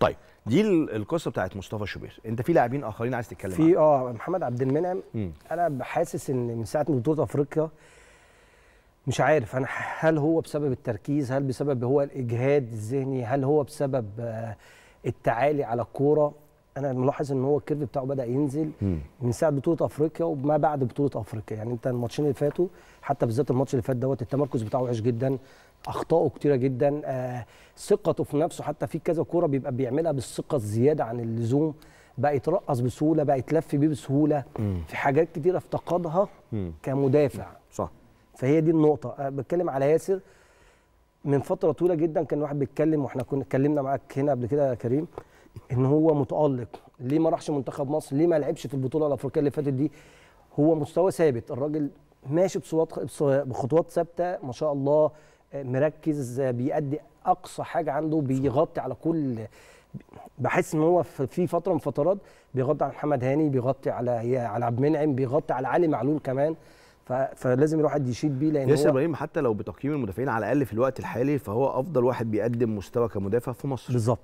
طيب دي القصه بتاعت مصطفى شوبير انت في لاعبين اخرين عايز تتكلم في اه محمد عبد المنعم انا حاسس ان من ساعه بطوله افريقيا مش عارف انا هل هو بسبب التركيز هل بسبب هو الاجهاد الذهني هل هو بسبب آه، التعالي على الكوره انا ملاحظ ان هو الكيرف بتاعه بدا ينزل م. من ساعه بطوله افريقيا وما بعد بطوله افريقيا يعني انت الماتشين اللي فاتوا حتى بالذات الماتش اللي فات دوت التمركز بتاعه وحش جدا اخطائه كتيره جدا آه، ثقته في نفسه حتى في كذا كوره بيبقى بيعملها بالثقه الزياده عن اللزوم بقى يترقص بسهوله بقى يتلف بيه بسهوله مم. في حاجات كتيره افتقدها مم. كمدافع صح فهي دي النقطه آه، بتكلم على ياسر من فتره طويله جدا كان واحد بيتكلم واحنا كنا اتكلمنا معاك هنا قبل كده يا كريم ان هو متالق ليه ما راحش منتخب مصر ليه ما لعبش في البطوله الافريقيه اللي فاتت دي هو مستوى ثابت الراجل ماشي بخطوات ثابته ما شاء الله مركز بيأدي اقصى حاجه عنده بيغطي على كل بحس ان هو في فتره من فترات بيغطي على محمد هاني بيغطي على على عبد المنعم بيغطي على علي معلول كمان فلازم الواحد يشيد بيه لان ياسر ابراهيم حتى لو بتقييم المدافعين على الاقل في الوقت الحالي فهو افضل واحد بيقدم مستوى كمدافع في مصر بالظبط